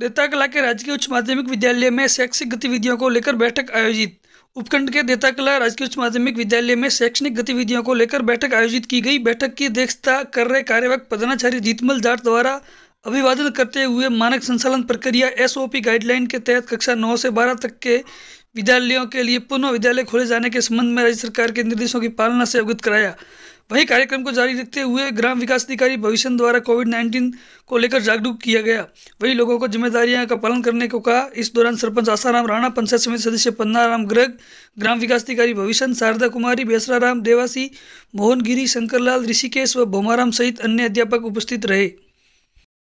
देताकला के राजकीय उच्च माध्यमिक विद्यालय में शैक्षिक गतिविधियों को लेकर बैठक आयोजित उपखंड के देताकला राजकीय उच्च माध्यमिक विद्यालय में शैक्षणिक गतिविधियों को लेकर बैठक आयोजित की गई बैठक की अध्यक्षता कर रहे कार्यवाहक प्रधानाचार्य जीतमल जाट द्वारा अभिवादन करते हुए मानक संचालन प्रक्रिया एस गाइडलाइन के तहत कक्षा नौ से बारह तक के विद्यालयों के लिए पुनः विद्यालय खोले जाने के संबंध में राज्य सरकार के निर्देशों की पालना से अवगत कराया वही कार्यक्रम को जारी रखते हुए ग्राम विकास अधिकारी भविष्य द्वारा कोविड नाइन्टीन को लेकर जागरूक किया गया वही लोगों को जिम्मेदारियां का पालन करने को कहा इस दौरान सरपंच आसाराम राणा पंचायत समिति सदस्य पन्नाराम ग्रग ग्राम विकास अधिकारी भविष्य शारदा कुमारी बेसराराम देवासी मोहनगिरी शंकरलाल ऋषिकेश व भोमाराम सहित अन्य अध्यापक उपस्थित रहे